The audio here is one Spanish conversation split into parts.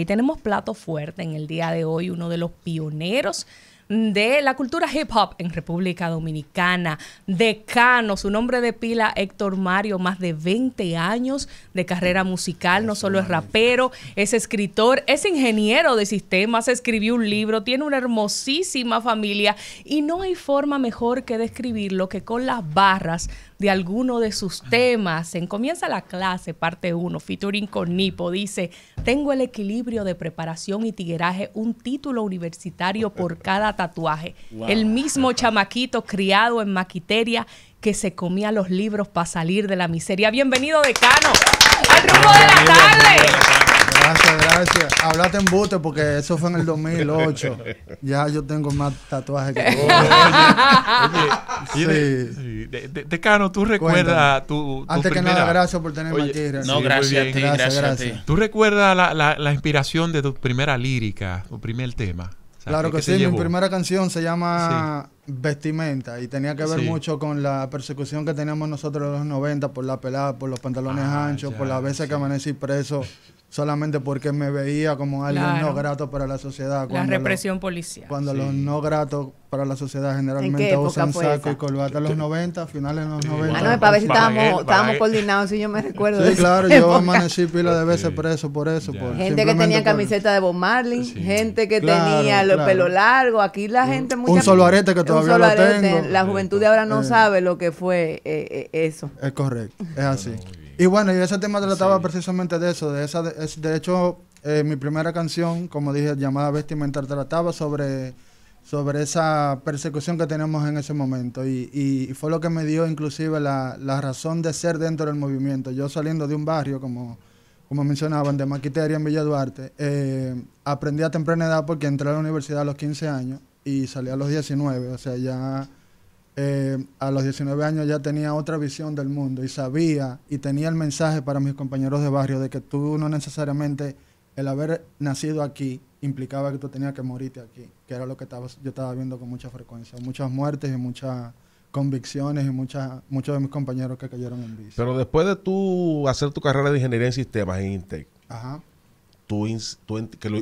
Y Tenemos plato fuerte en el día de hoy, uno de los pioneros de la cultura hip hop en República Dominicana, decano, su nombre de pila Héctor Mario, más de 20 años de carrera musical, no solo es rapero, es escritor, es ingeniero de sistemas, escribió un libro, tiene una hermosísima familia y no hay forma mejor que describirlo que con las barras de alguno de sus temas. En Comienza la clase, parte 1, featuring con Nipo, dice, tengo el equilibrio de preparación y tigueraje, un título universitario por cada tatuaje. El mismo chamaquito criado en maquiteria que se comía los libros para salir de la miseria. Bienvenido, decano, te te porque eso fue en el 2008. ya yo tengo más tatuajes que tú. sí. de, ¿tú recuerdas tu, tu, Antes que nada, gracias por tenerme aquí. No, gracias, gracias, ¿Tú recuerdas la, la, la, inspiración de tu primera lírica, tu primer tema? claro que sí, mi primera canción se llama Vestimenta y tenía que ver mucho con la persecución que teníamos nosotros en los 90 por la pelada, por los pantalones ah, anchos, por las veces que amanecí preso solamente porque me veía como alguien no grato para la sociedad. la represión policial. Cuando los no gratos para la sociedad generalmente usan saco y colbata en los 90, finales de los 90. Ah, no, para ver si estábamos, coordinados, si yo me recuerdo. Sí, claro, yo amanecí pila de veces preso por eso. gente que tenía camiseta de Bob Marley, gente que tenía los pelos pelo largo, aquí la gente... Un, mucha, un solo arete que todavía lo tengo. La juventud de ahora no sabe lo que fue eh, eh, eso. Es correcto, es así. Y bueno, y ese tema trataba precisamente de eso, de esa, de, de hecho, eh, mi primera canción, como dije, llamada Vestimental, trataba sobre, sobre esa persecución que tenemos en ese momento y, y, fue lo que me dio inclusive la, la, razón de ser dentro del movimiento. Yo saliendo de un barrio, como, como mencionaban, de Maquiteria en Villa Duarte, eh, aprendí a temprana edad porque entré a la universidad a los 15 años y salí a los 19, o sea, ya eh, a los 19 años ya tenía otra visión del mundo y sabía y tenía el mensaje para mis compañeros de barrio de que tú no necesariamente el haber nacido aquí implicaba que tú tenías que morirte aquí, que era lo que estaba, yo estaba viendo con mucha frecuencia, muchas muertes y muchas convicciones y muchas, muchos de mis compañeros que cayeron en vicio. Pero después de tú hacer tu carrera de ingeniería en sistemas en Intec, Ajá tú,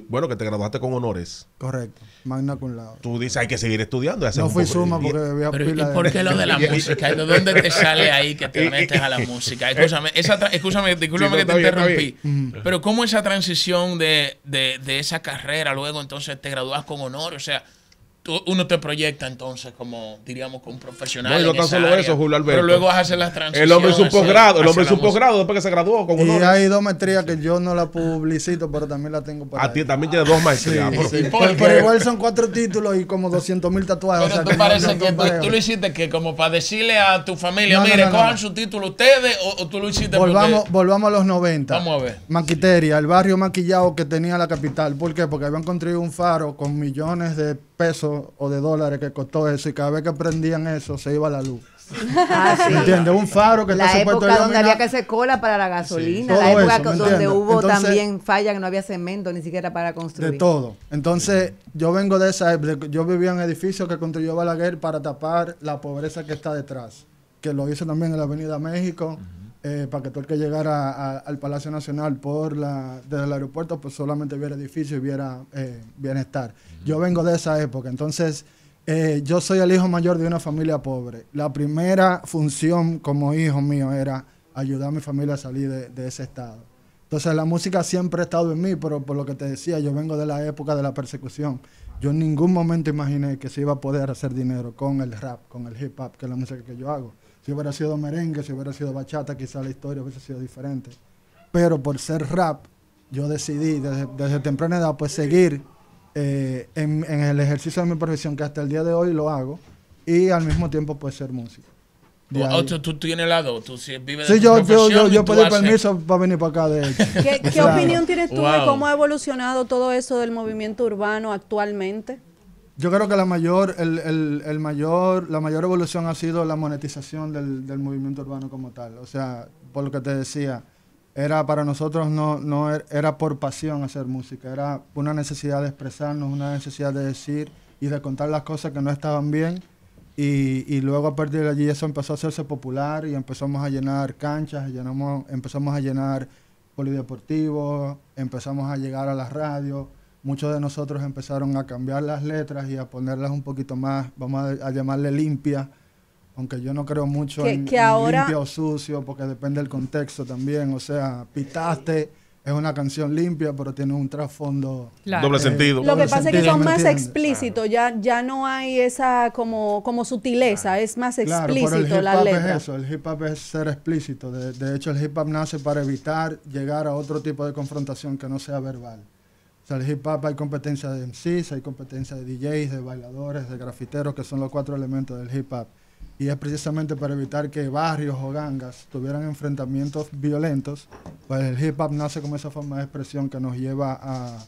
bueno, que te graduaste con honores. Correcto, magna cum laude Tú dices, hay que seguir estudiando. No fui suma porque había Pero, pila ¿Y por qué lo de la música? ¿De dónde te sale ahí que te metes a la música? Escúchame, esa que te interrumpí. Pero ¿cómo esa transición de, de, de, esa carrera luego entonces te gradúas con honores? O sea, uno te proyecta entonces como, diríamos, como un profesional. No, no tan solo eso, Julio Alberto. Pero luego vas a hacer las transiciones. El hombre es un posgrado, el hombre es un posgrado después que se graduó. Con y hay dos maestrías que yo no la publicito, pero también la tengo para. A ti también tienes dos maestrías. pero, igual son cuatro títulos y como 200 mil tatuajes. Pero tú parece que tú, lo hiciste que como para decirle a tu familia, mire, cojan su título ustedes o, tú lo hiciste volvamos, volvamos a los 90. Vamos a ver. Maquiteria, el barrio maquillado que tenía la capital. ¿Por qué? Porque habían construido un faro con millones de pesos o de dólares que costó eso y cada vez que prendían eso se iba la luz. Ah, ¿Entiendes? Un faro que la época donde había que hacer cola para la gasolina, la época donde hubo también falla que no había cemento ni siquiera para construir. De todo. Entonces, yo vengo de esa época, yo vivía en edificios que construyó Balaguer para tapar la pobreza que está detrás, que lo hizo también en la Avenida México. Eh, para que todo el que llegara al Palacio Nacional por la, desde el aeropuerto, pues solamente viera edificio y viera eh, bienestar. Yo vengo de esa época, entonces eh, yo soy el hijo mayor de una familia pobre. La primera función como hijo mío era ayudar a mi familia a salir de, de ese estado. Entonces la música siempre ha estado en mí, pero por lo que te decía, yo vengo de la época de la persecución. Yo en ningún momento imaginé que se iba a poder hacer dinero con el rap, con el hip hop, que es la música que yo hago. Si hubiera sido merengue, si hubiera sido bachata, quizá la historia hubiese sido diferente. Pero por ser rap, yo decidí desde, temprana edad pues seguir eh, en, el ejercicio de mi profesión, que hasta el día de hoy lo hago, y al mismo tiempo pues ser músico. tú, tienes lado? tú si vives de sí, yo, yo, yo, pedí permiso para venir para acá, de hecho. ¿Qué, opinión tienes tú de cómo ha evolucionado todo eso del movimiento urbano actualmente? Yo creo que la mayor, el, el, el, mayor, la mayor evolución ha sido la monetización del, del, movimiento urbano como tal. O sea, por lo que te decía, era para nosotros no, no er, era por pasión hacer música, era una necesidad de expresarnos, una necesidad de decir y de contar las cosas que no estaban bien. Y, y luego a partir de allí eso empezó a hacerse popular y empezamos a llenar canchas, llenamos, empezamos a llenar polideportivos, empezamos a llegar a las radios muchos de nosotros empezaron a cambiar las letras y a ponerlas un poquito más, vamos a, llamarle limpia, aunque yo no creo mucho en, ahora, limpio o sucio, porque depende del contexto también, o sea, pitaste es una canción limpia, pero tiene un trasfondo doble sentido. Lo que pasa es que son más explícitos, ya, ya no hay esa como, como sutileza, es más explícito pero el hip la letra. Es eso, el hip hop es ser explícito. de hecho, el hip hop nace para evitar llegar a otro tipo de confrontación que no sea verbal. O sea, el hip hop hay competencia de MCs, hay competencia de DJs, de bailadores, de grafiteros, que son los cuatro elementos del hip hop. Y es precisamente para evitar que barrios o gangas tuvieran enfrentamientos violentos, pues el hip hop nace como esa forma de expresión que nos lleva a,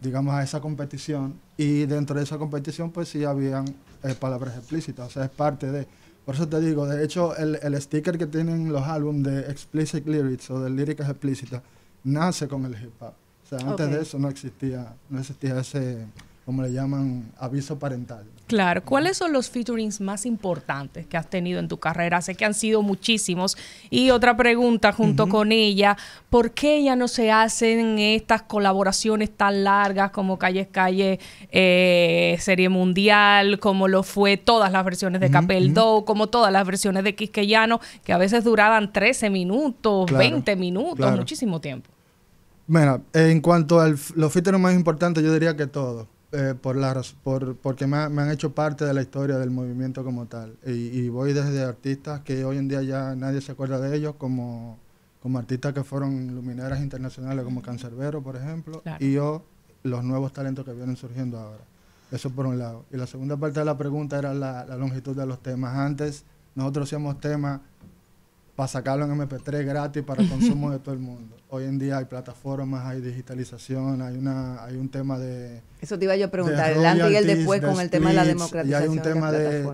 digamos, a esa competición. Y dentro de esa competición, pues sí habían eh, palabras explícitas, o sea, es parte de... Por eso te digo, de hecho, el, el sticker que tienen los álbumes de explicit lyrics o de líricas explícitas nace con el hip hop antes de eso no existía, no existía ese, como le llaman, aviso parental. Claro, ¿cuáles son los featurings más importantes que has tenido en tu carrera? Sé que han sido muchísimos. Y otra pregunta junto con ella, ¿por qué ya no se hacen estas colaboraciones tan largas como Calles Calle, eh, Serie Mundial, como lo fue todas las versiones de Capel Do, como todas las versiones de Quisqueyano, que a veces duraban 13 minutos, 20 minutos, muchísimo tiempo? Bueno, en cuanto a los fíteros más importantes, yo diría que todos. Eh, por por, porque me, han hecho parte de la historia del movimiento como tal. Y, voy desde artistas que hoy en día ya nadie se acuerda de ellos, como, como artistas que fueron luminarias internacionales, como Cancerbero, por ejemplo, y yo, los nuevos talentos que vienen surgiendo ahora. Eso por un lado. Y la segunda parte de la pregunta era la, la longitud de los temas. Antes nosotros hacíamos temas para sacarlo en MP3 gratis para consumo de todo el mundo. Hoy en día hay plataformas, hay digitalización, hay una hay un tema de... Eso te iba yo a preguntar, el antes y el después con el tema de la democratización. Y hay un tema de,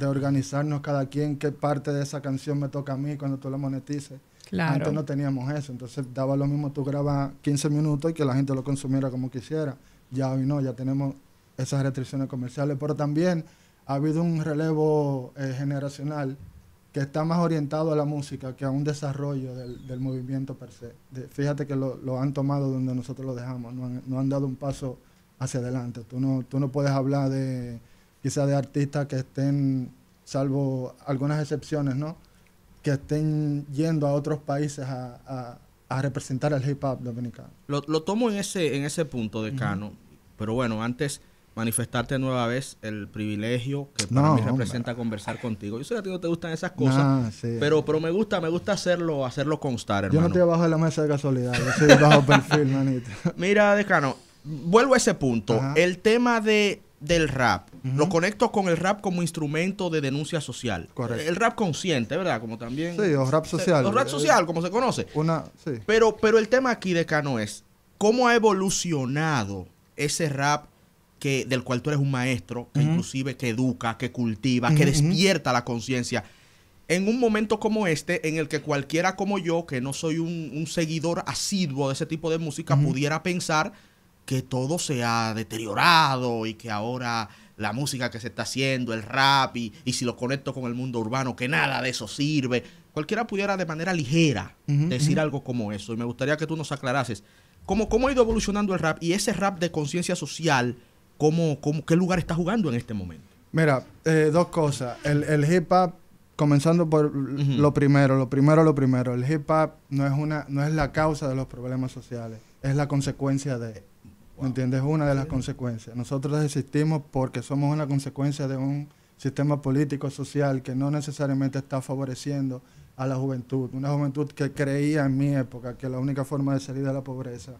de, organizarnos cada quien, qué parte de esa canción me toca a mí cuando tú la monetices. Claro. Antes no teníamos eso, entonces daba lo mismo, tú grabas 15 minutos y que la gente lo consumiera como quisiera. Ya hoy no, ya tenemos esas restricciones comerciales, pero también ha habido un relevo eh, generacional que está más orientado a la música que a un desarrollo del, movimiento per se. fíjate que lo, han tomado donde nosotros lo dejamos, no han, dado un paso hacia adelante. Tú no, tú no puedes hablar de quizá de artistas que estén, salvo algunas excepciones, ¿no? que estén yendo a otros países a, representar el hip hop dominicano. Lo, tomo en ese, en ese punto, decano, pero bueno, antes manifestarte nueva vez el privilegio que para mí representa conversar contigo. Yo sé que a ti no te gustan esas cosas, ah, pero, pero me gusta, me gusta hacerlo, hacerlo constar, Yo no te bajo de la mesa de casualidad, yo bajo perfil, manito. Mira, decano, vuelvo a ese punto. El tema de del rap. Lo conecto con el rap como instrumento de denuncia social. El rap consciente, ¿verdad? Como también... Sí, o rap social. rap social, como se conoce. Una, Pero, pero el tema aquí, decano, es cómo ha evolucionado ese rap que, del cual tú eres un maestro, que inclusive que educa, que cultiva, que despierta la conciencia. En un momento como este, en el que cualquiera como yo, que no soy un, seguidor asiduo de ese tipo de música, pudiera pensar que todo se ha deteriorado y que ahora la música que se está haciendo, el rap, y, y si lo conecto con el mundo urbano, que nada de eso sirve. Cualquiera pudiera de manera ligera decir algo como eso. Y me gustaría que tú nos aclarases cómo, cómo ha ido evolucionando el rap y ese rap de conciencia social cómo, qué lugar está jugando en este momento. Mira, eh, dos cosas. El, el hip hop, comenzando por lo primero, lo primero, lo primero. El hip hop no es, una, no es la causa de los problemas sociales, es la consecuencia de... entiendes? una de las consecuencias. Nosotros existimos porque somos una consecuencia de un sistema político, social, que no necesariamente está favoreciendo a la juventud. Una juventud que creía en mi época que la única forma de salir de la pobreza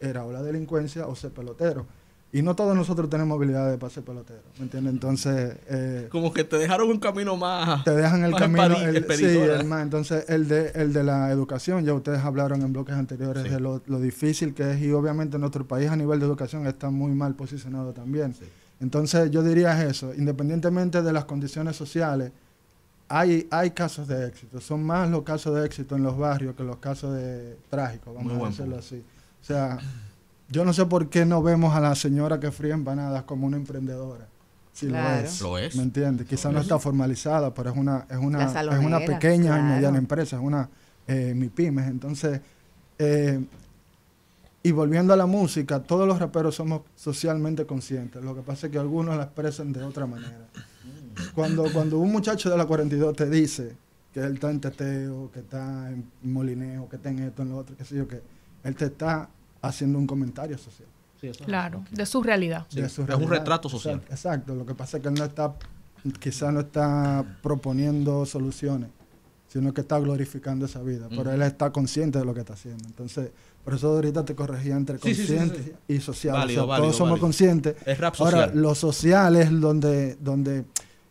era o la delincuencia o ser pelotero. Y no todos nosotros tenemos habilidades de pase pelotero, ¿me entiendes? Entonces... Eh, Como que te dejaron un camino más... Te dejan el camino... sí, el más. Entonces, el de, el de la educación, ya ustedes hablaron en bloques anteriores de lo, difícil que es y obviamente nuestro país a nivel de educación está muy mal posicionado también. Entonces, yo diría eso, independientemente de las condiciones sociales, hay, hay casos de éxito. Son más los casos de éxito en los barrios que los casos de trágicos, vamos a decirlo así. O sea... Yo no sé por qué no vemos a la señora que fría empanadas como una emprendedora. Si lo, es, lo es. ¿Me entiendes? Quizás no está formalizada, pero es una, es una, una pequeña y mediana empresa, es una eh, mi pymes. Entonces, eh, y volviendo a la música, todos los raperos somos socialmente conscientes. Lo que pasa es que algunos la expresan de otra manera. Cuando, cuando un muchacho de la 42 te dice que él está en teteo, que está en molineo, que está en esto, en lo otro, qué sé yo, que él te está haciendo un comentario social. claro, de su realidad. es un retrato social. Exacto, lo que pasa es que él no está, quizás no está proponiendo soluciones, sino que está glorificando esa vida, pero él está consciente de lo que está haciendo. Entonces, por eso ahorita te corregía entre consciente y social. todos somos conscientes. Es rap social. Ahora, lo social es donde, donde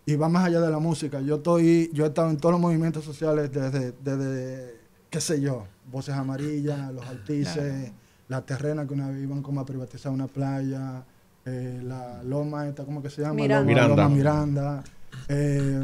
y va más allá de la música. Yo estoy, yo he estado en todos los movimientos sociales desde, desde qué sé yo, Voces Amarillas, Los Altices, la terrena que una vez iban como a privatizar una playa, eh, la loma esta, ¿cómo que se llama? la Loma, Miranda. Eh,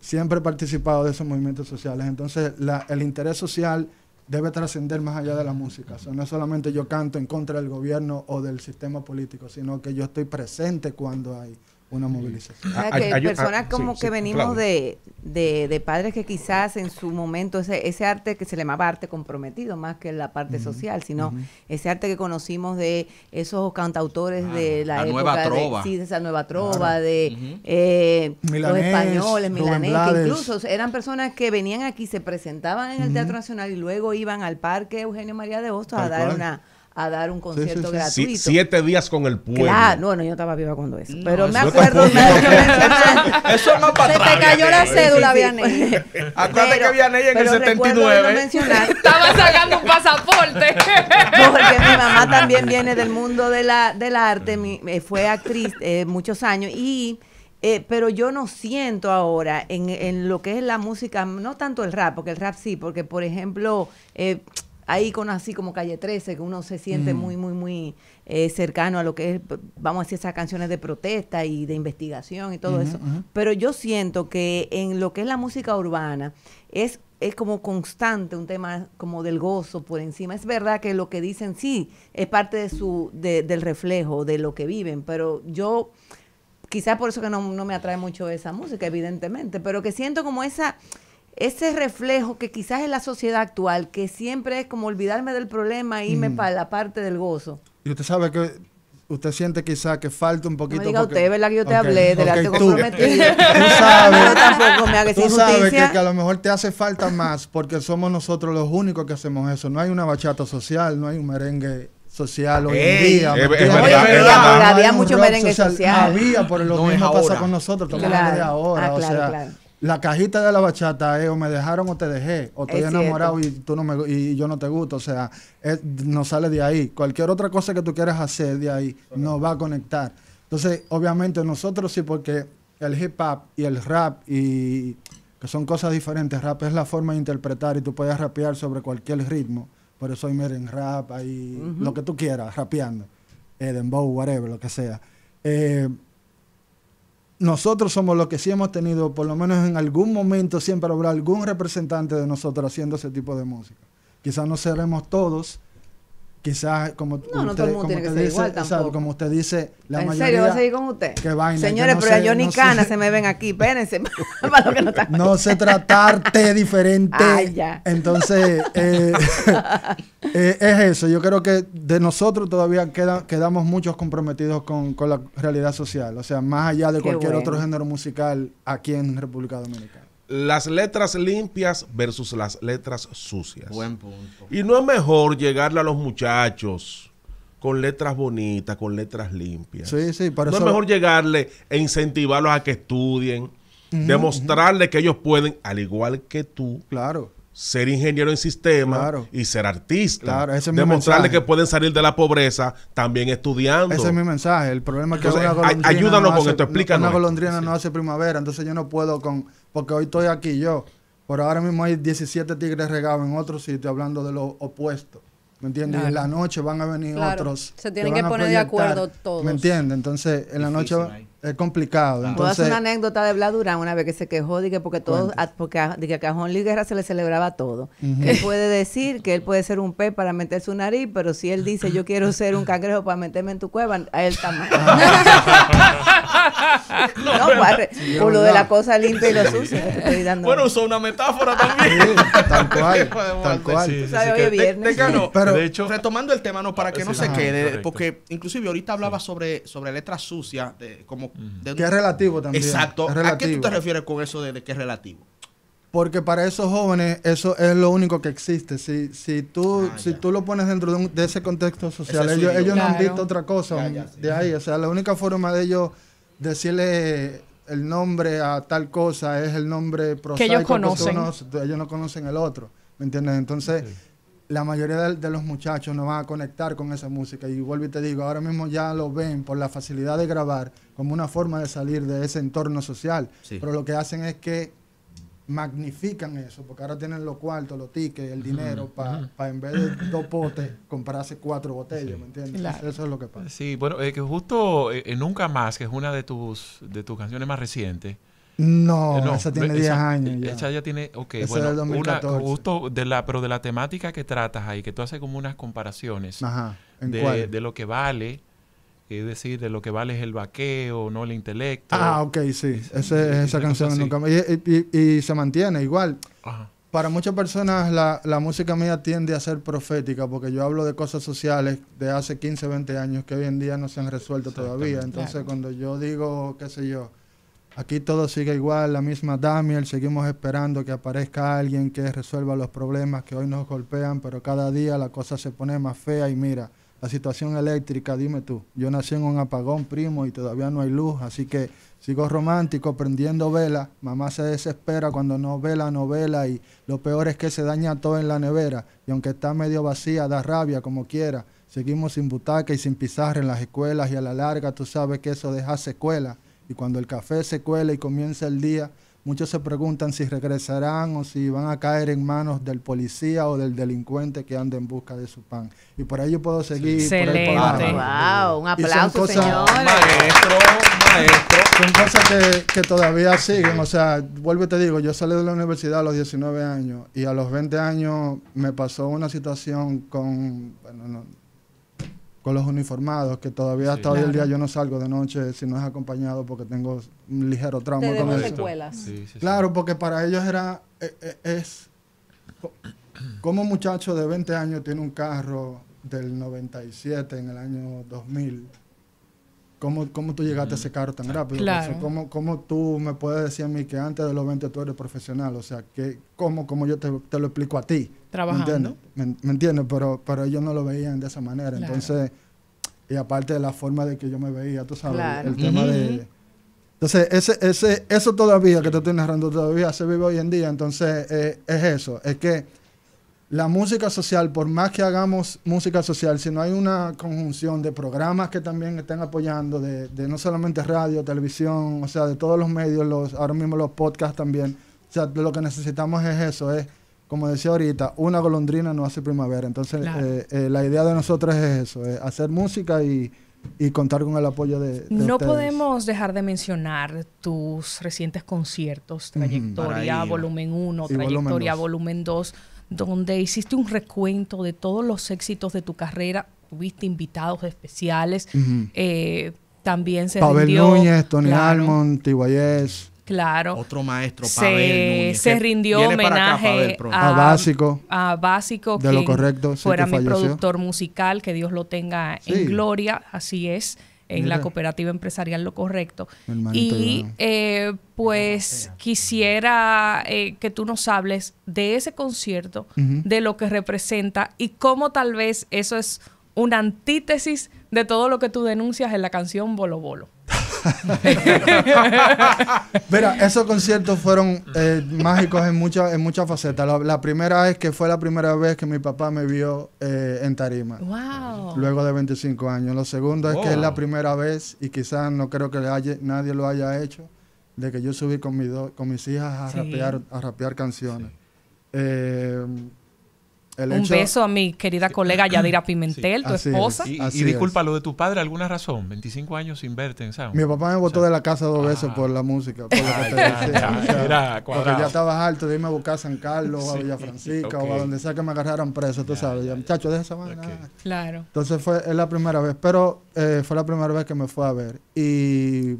siempre he participado de esos movimientos sociales. Entonces, el interés social debe trascender más allá de la música. no solamente yo canto en contra del gobierno o del sistema político, sino que yo estoy presente cuando hay una movilización. Ah, ah, personas como que venimos de, de, de, padres que quizás en su momento ese, ese arte que se le llamaba arte comprometido, más que la parte social, sino ese arte que conocimos de esos cantautores de la, época De, sí, esa nueva trova, de eh, los españoles, milaneses, incluso eran personas que venían aquí, se presentaban en el Teatro Nacional y luego iban al Parque Eugenio María de Hostos a dar una a dar un concierto gratuito. siete días con el pueblo. Claro, no, yo estaba viva cuando eso. pero me acuerdo. Me, me, eso no para Se te cayó la cédula, Vianey. Acuérdate que Vianey en el 79. estaba sacando un pasaporte. Porque mi mamá también viene del mundo de la, del arte. Eh, fue actriz eh, muchos años y. Eh, pero yo no siento ahora en, en, lo que es la música, no tanto el rap, porque el rap sí, porque por ejemplo, eh, ahí con así como Calle 13, que uno se siente mm. muy, muy, muy eh, cercano a lo que es, vamos a decir, esas canciones de protesta y de investigación y todo eso. Pero yo siento que en lo que es la música urbana es es como constante un tema como del gozo por encima. Es verdad que lo que dicen sí es parte de su de, del reflejo de lo que viven, pero yo quizás por eso que no, no me atrae mucho esa música, evidentemente, pero que siento como esa ese reflejo que quizás en la sociedad actual, que siempre es como olvidarme del problema e irme para la parte del gozo. Y usted sabe que usted siente quizás que falta un poquito. No me diga usted, ¿verdad? Que yo te hablé del arte comprometido. Tú sabes, tampoco me tú sabes que, a lo mejor te hace falta más porque somos nosotros los únicos que hacemos eso. No hay una bachata social, no hay un merengue social hoy en día. Es, día Había mucho merengue social. Había, por lo mismo pasa con nosotros, ah, claro. de ahora. claro, claro la cajita de la bachata es o me dejaron o te dejé, o estoy enamorado y, tú no me, y yo no te gusto. O sea, no sale de ahí. Cualquier otra cosa que tú quieras hacer de ahí no nos va a conectar. Entonces, obviamente nosotros sí, porque el hip hop y el rap y que son cosas diferentes. Rap es la forma de interpretar y tú puedes rapear sobre cualquier ritmo. Por eso hay miren rap, hay lo que tú quieras, rapeando. edenbow, dembow, whatever, lo que sea. Eh, nosotros somos los que sí hemos tenido, por lo menos en algún momento siempre habrá algún representante de nosotros haciendo ese tipo de música. Quizás no seremos todos, quizás como usted, dice, como usted dice, la ¿En serio va a seguir con usted? Señores, pero yo ni cana se me ven aquí, Pérense. no No sé tratarte diferente. Ah, Entonces, eh, eh, es eso. Yo creo que de nosotros todavía queda, quedamos muchos comprometidos con, la realidad social. O sea, más allá de cualquier otro género musical aquí en República Dominicana las letras limpias versus las letras sucias. Buen punto. Y no es mejor llegarle a los muchachos con letras bonitas, con letras limpias. Sí, sí, para No es mejor llegarle e incentivarlos a que estudien, demostrarle que ellos pueden, al igual que tú. Claro ser ingeniero en sistema y ser artista. Demostrarle que pueden salir de la pobreza también estudiando. Ese es mi mensaje. El problema es que una golondrina no con hace, esto, explícanos. Una golondrina no hace primavera, entonces yo no puedo con... Porque hoy estoy aquí yo, Por ahora mismo hay 17 tigres regados en otro sitio hablando de lo opuesto. ¿Me entiendes? Y en la noche van a venir otros. Se tienen que, poner de acuerdo todos. ¿Me entiendes? Entonces, en la noche... Es complicado. Entonces, Puedo una anécdota de Bladurán una vez que se quejó de que porque todo, a, porque de Liguerra se le celebraba todo. Él puede decir que él puede ser un pez para meter su nariz, pero si él dice yo quiero ser un cangrejo para meterme en tu cueva, a él también no, por lo de la cosa limpia y lo sucio. Bueno, usó una metáfora ah, también. tal cual. tal cual. que, de, pero, hecho, retomando el tema, no, para que no se quede, porque inclusive ahorita hablaba sobre, sobre letras sucias, de, como... que es relativo también. Exacto. ¿A qué tú te refieres con eso de, que es relativo? Porque para esos jóvenes eso es lo único que existe. Si, si, tú, ah, si tú lo pones dentro de, ese contexto social, ellos, no han visto otra cosa de ahí. O sea, la única forma de ellos decirle el nombre a tal cosa es el nombre prosaico que ellos conocen. ellos no conocen el otro, ¿me entiendes? Entonces, la mayoría de, los muchachos no van a conectar con esa música. Y vuelvo y te digo, ahora mismo ya lo ven por la facilidad de grabar como una forma de salir de ese entorno social. Pero lo que hacen es que magnifican eso, porque ahora tienen los cuartos, los tickets, el dinero, para en vez de dos potes, comprarse cuatro botellas, ¿me entiendes? Claro. Eso es lo que pasa. Sí, bueno, que justo eh, eh, Nunca Más, que es una de tus, de tus canciones más recientes. No, eh, esa tiene 10 años. Esa ya tiene, ok, bueno, Una, justo de la, pero de la temática que tratas ahí, que tú haces como unas comparaciones Ajá, de lo que vale es decir, de lo que vale es el vaqueo, no el intelecto. Ah, ok, sí. esa canción nunca y, y, se mantiene igual. Para muchas personas la, música mía tiende a ser profética porque yo hablo de cosas sociales de hace 15, 20 años que hoy en día no se han resuelto todavía. Entonces cuando yo digo, qué sé yo, aquí todo sigue igual, la misma Damiel, seguimos esperando que aparezca alguien que resuelva los problemas que hoy nos golpean, pero cada día la cosa se pone más fea y mira, la situación eléctrica, dime tú. Yo nací en un apagón, primo, y todavía no hay luz, así que sigo romántico, prendiendo vela. Mamá se desespera cuando no ve la novela y lo peor es que se daña todo en la nevera. Y aunque está medio vacía, da rabia como quiera. Seguimos sin butaca y sin pizarra en las escuelas y a la larga tú sabes que eso deja secuela. Y cuando el café se cuela y comienza el día, Muchos se preguntan si regresarán o si van a caer en manos del policía o del delincuente que anda en busca de su pan. Y por ahí yo puedo seguir. Excelente. Por wow, un aplauso, Maestro, maestro. Son cosas que, que, todavía siguen. O sea, vuelvo y te digo, yo salí de la universidad a los 19 años y a los 20 años me pasó una situación con, bueno, no, con los uniformados, que todavía hasta hoy el día yo no salgo de noche si no es acompañado porque tengo un ligero trauma con eso. claro, porque para ellos era eh, eh, es como un muchacho de 20 años tiene un carro del 97 en el año 2000 ¿Cómo, tú llegaste a ese carro tan rápido? Claro. ¿cómo, tú me puedes decir a mí que antes de los 20 tú eres profesional? O sea, que, ¿cómo, cómo yo te, lo explico a ti? Trabajando. ¿Me entiendes? Pero, pero ellos no lo veían de esa manera. Entonces, y aparte de la forma de que yo me veía, tú sabes, el tema de... Entonces, ese, ese, eso todavía que te estoy narrando todavía se vive hoy en día. Entonces, eh, es eso. Es que la música social, por más que hagamos música social, si no hay una conjunción de programas que también estén apoyando, de, no solamente radio, televisión, o sea, de todos los medios, los, ahora mismo los podcasts también, o sea, lo que necesitamos es eso, es, como decía ahorita, una golondrina no hace primavera, entonces eh, eh, la idea de nosotros es eso, es hacer música y, contar con el apoyo de... no podemos dejar de mencionar tus recientes conciertos, Trayectoria, Volumen 1, Trayectoria, Volumen 2 donde hiciste un recuento de todos los éxitos de tu carrera, tuviste invitados especiales, eh, también se Pavel rindió, Núñez, Tony claro, Almond, Claro. Otro maestro, Pavel se, Se rindió homenaje a, Básico. A Básico. De lo correcto. fuera mi productor musical, que Dios lo tenga en gloria, así es en la cooperativa empresarial lo correcto. Y eh, pues quisiera eh, que tú nos hables de ese concierto, de lo que representa y cómo tal vez eso es una antítesis de todo lo que tú denuncias en la canción Bolo Bolo. Mira, esos conciertos fueron eh, mágicos en muchas en facetas. La, primera es que fue la primera vez que mi papá me vio eh, en tarima. Luego de 25 años. Lo segundo es que es la primera vez, y quizás no creo que nadie lo haya hecho, de que yo subí con, con mis hijas a, rapear, a rapear canciones. Eh, un beso a mi querida colega Yadira Pimentel, tu esposa. y, disculpa, lo de tu padre, ¿alguna razón? 25 años sin verte ¿sabes? Mi papá me botó de la casa dos veces ah. por la música. Por ah, porque ya estaba alto de irme a buscar a San Carlos, a Villa Francisca o a donde sea que me agarraran preso, tú sabes. Chacho deja esa Claro. Entonces fue es la primera vez, pero eh, fue la primera vez que me fue a ver. Y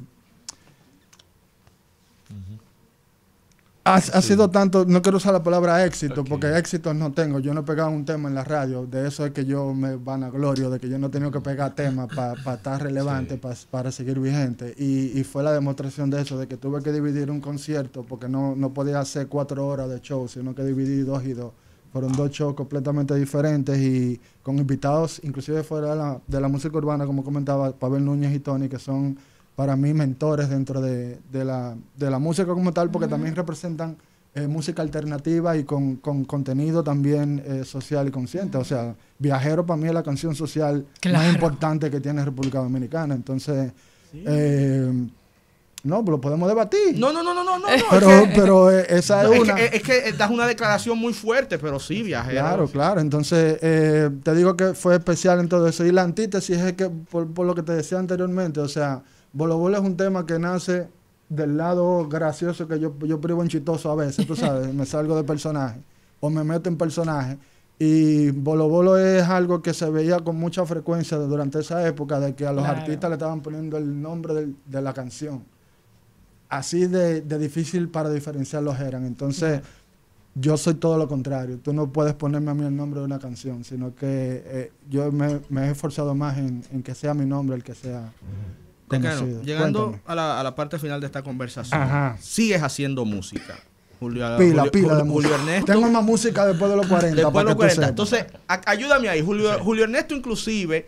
ha, sido tanto, no quiero usar la palabra éxito, porque éxitos no tengo. Yo no he pegado un tema en la radio. De eso es que yo me van a glorio de que yo no he tenido que pegar temas para estar relevante, para seguir vigente. Y, fue la demostración de eso, de que tuve que dividir un concierto, porque no, podía hacer cuatro horas de show, sino que dividí dos y dos. Fueron dos shows completamente diferentes y con invitados, inclusive fuera de la, de la música urbana, como comentaba Pavel Núñez y Tony, que son para mí mentores dentro de, la, de la, música como tal, porque también representan eh, música alternativa y con, contenido también eh, social y consciente. O sea, Viajero para mí es la canción social más importante que tiene República Dominicana. Entonces, eh, no, lo podemos debatir. No, no, no, no, no. no pero pero eh, esa es, una. es que das una declaración muy fuerte, pero sí, Viajero. Claro, claro. Entonces, te digo que fue especial en todo eso. Y la antítesis es que, por lo que te decía anteriormente, o sea Bolo Bolo es un tema que nace del lado gracioso que yo, yo privo en a veces, tú sabes, me salgo de personaje o me meto en personaje. Y Bolo Bolo es algo que se veía con mucha frecuencia durante esa época, de que a los artistas le estaban poniendo el nombre de la canción. Así de, difícil para diferenciarlos eran. Entonces, yo soy todo lo contrario. Tú no puedes ponerme a mí el nombre de una canción, sino que eh, yo me, he esforzado más en, que sea mi nombre el que sea llegando a la, a la parte final de esta conversación, sigues haciendo música. Julio, pila, Julio, pila Ernesto. Tengo más música después de los 40. Después de los 40. Entonces, ayúdame ahí. Julio Ernesto, inclusive,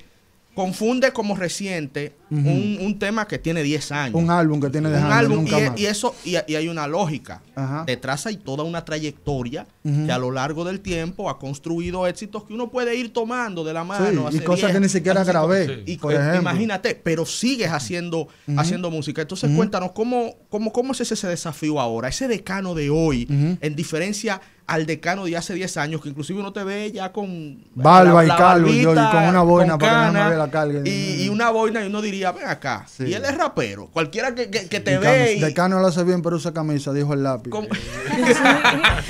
confunde como reciente un, tema que tiene 10 años. Un álbum que tiene 10 años. y, y, eso, y, hay una lógica. Detrás hay toda una trayectoria que a lo largo del tiempo ha construido éxitos que uno puede ir tomando de la mano. y cosas que ni siquiera grabé. Y, eh, Imagínate, pero sigues haciendo, haciendo música. Entonces cuéntanos, ¿cómo, cómo, ¿cómo es ese desafío ahora? Ese decano de hoy, en diferencia al decano de hace 10 años, que inclusive uno te ve ya con... Barba y calvo, y con una boina para que no la carga. Y, eh. una boina y uno diría, ven acá. Y él es rapero. Cualquiera que, te ve... Decano lo hace bien, pero usa camisa, dijo el lápiz. Eh.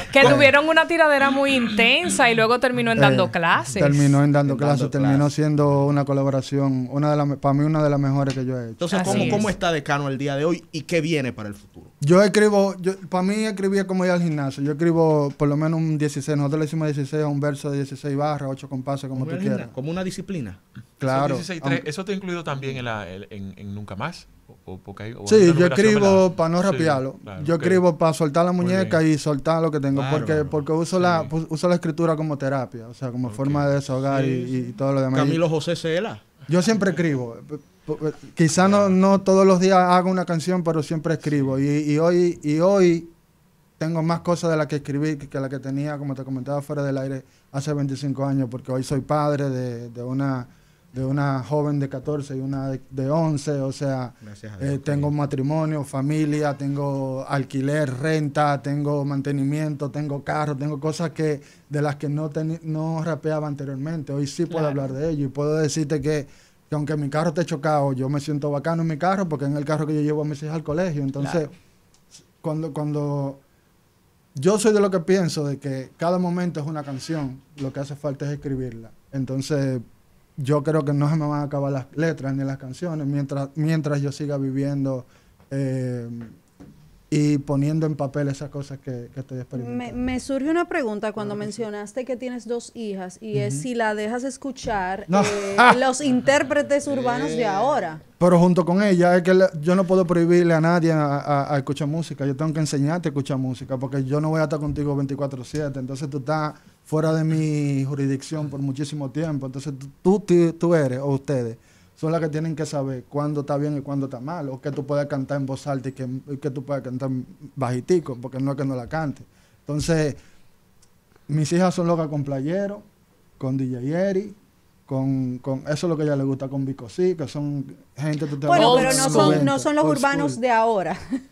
que tuvieron una tiradera muy intensa y luego terminó en dando eh, clases. Terminó en dando, clases, terminó siendo una colaboración, una de las para mí una de las mejores que yo he hecho. Entonces, ¿cómo, ¿cómo está Decano el día de hoy y qué viene para el futuro? Yo escribo, yo, para mí escribía como ir al gimnasio. Yo escribo por lo menos un 16, nosotros le hicimos 16 un verso de 16 barras, 8 compases, como tú quieras. Como una disciplina. Claro. ¿Eso te incluido también en, la, en, Nunca Más? O, sí, yo escribo para no rapearlo. yo escribo para soltar la muñeca y soltar lo que tengo. porque porque uso, la, pues, uso la escritura como terapia, o sea, como forma de desahogar y, y, todo lo demás. Camilo José Cela. Yo siempre escribo. Eh, quizá no, no todos los días hago una canción, pero siempre escribo. Y, hoy, y hoy tengo más cosas de las que escribí que las que tenía, como te comentaba, fuera del aire hace 25 años, porque hoy soy padre de, una de una joven de 14 y una de, 11, o sea, eh, tengo matrimonio, familia, tengo alquiler, renta, tengo mantenimiento, tengo carro, tengo cosas que de las que no, no rapeaba anteriormente. Hoy sí puedo hablar de ello y puedo decirte que aunque mi carro esté chocado, yo me siento bacano en mi carro porque es el carro que yo llevo a mis hijos al colegio. Entonces, cuando, cuando yo soy de lo que pienso, de que cada momento es una canción, lo que hace falta es escribirla. Entonces, yo creo que no se me van a acabar las letras ni las canciones mientras, mientras yo siga viviendo. Eh, y poniendo en papel esas cosas que, estoy experimentando. Me, surge una pregunta cuando mencionaste que tienes dos hijas y es si la dejas escuchar eh, los intérpretes urbanos de eh, ahora. Pero junto con ella, es que yo no puedo prohibirle a nadie a, escuchar música. Yo tengo que enseñarte a escuchar música porque yo no voy a estar contigo 24-7. Entonces tú estás fuera de mi jurisdicción por muchísimo tiempo. Entonces tú, tú, tú eres o ustedes son las que tienen que saber cuándo está bien y cuándo está mal, o que tú puedes cantar en voz alta y que, que tú puedes cantar bajitico, porque no es que no la cante. Entonces, mis hijas son locas con Playero, con DJ Eri, con, eso es lo que a ella le gusta con Bicosí, que son gente que te Bueno, pero no son, no son los urbanos de ahora.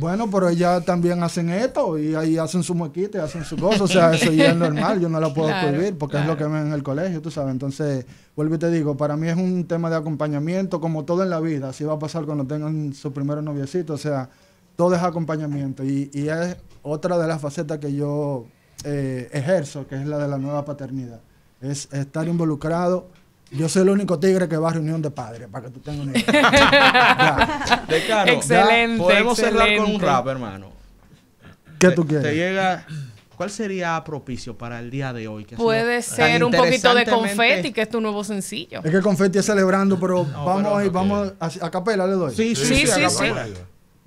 Bueno, pero ellas también hacen esto y ahí hacen su muequita y hacen su cosa. O sea, eso ya es normal, yo no lo puedo prohibir porque es lo que ven en el colegio, tú sabes. Entonces, vuelvo y te digo, para mí es un tema de acompañamiento, como todo en la vida. Así va a pasar cuando tengan su primer noviecito. O sea, todo es acompañamiento. Y, es otra de las facetas que yo eh, ejerzo, que es la de la nueva paternidad. Es estar involucrado yo soy el único tigre que va a reunión de padres, para que tú tengas una idea. excelente, podemos hablar cerrar con un rap, hermano. ¿Qué tú quieres? Te llega... ¿Cuál sería propicio para el día de hoy? Puede ser un poquito de confeti, que es tu nuevo sencillo. Es que confeti es celebrando, pero vamos, a ir, vamos a, a, capela, le doy. sí. sí, sí, sí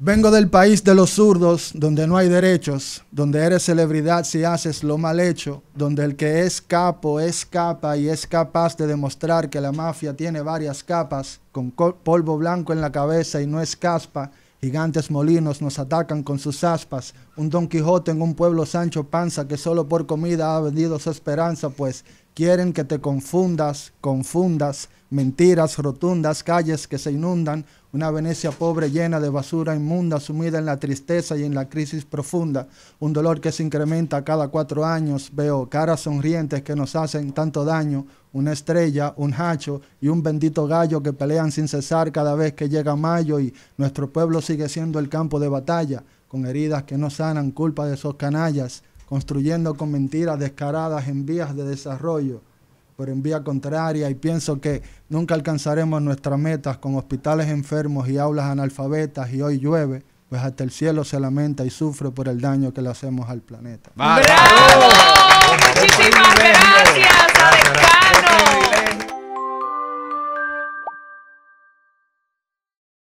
Vengo del país de los zurdos, donde no hay derechos, donde eres celebridad si haces lo mal hecho, donde el que es capo es capa y es capaz de demostrar que la mafia tiene varias capas, con polvo blanco en la cabeza y no es caspa, gigantes molinos nos atacan con sus aspas, un Don Quijote en un pueblo Sancho Panza que solo por comida ha vendido su esperanza, pues quieren que te confundas, confundas, mentiras rotundas, calles que se inundan, una Venecia pobre llena de basura inmunda, sumida en la tristeza y en la crisis profunda, un dolor que se incrementa cada cuatro años, veo caras sonrientes que nos hacen tanto daño, una estrella, un hacho y un bendito gallo que pelean sin cesar cada vez que llega mayo y nuestro pueblo sigue siendo el campo de batalla, con heridas que no sanan culpa de esos canallas, construyendo con mentiras descaradas en vías de desarrollo por en vía contraria y pienso que nunca alcanzaremos nuestras metas con hospitales enfermos y aulas analfabetas y hoy llueve, pues hasta el cielo se lamenta y sufre por el daño que le hacemos al planeta. ¡Bravo! Muchísimas gracias,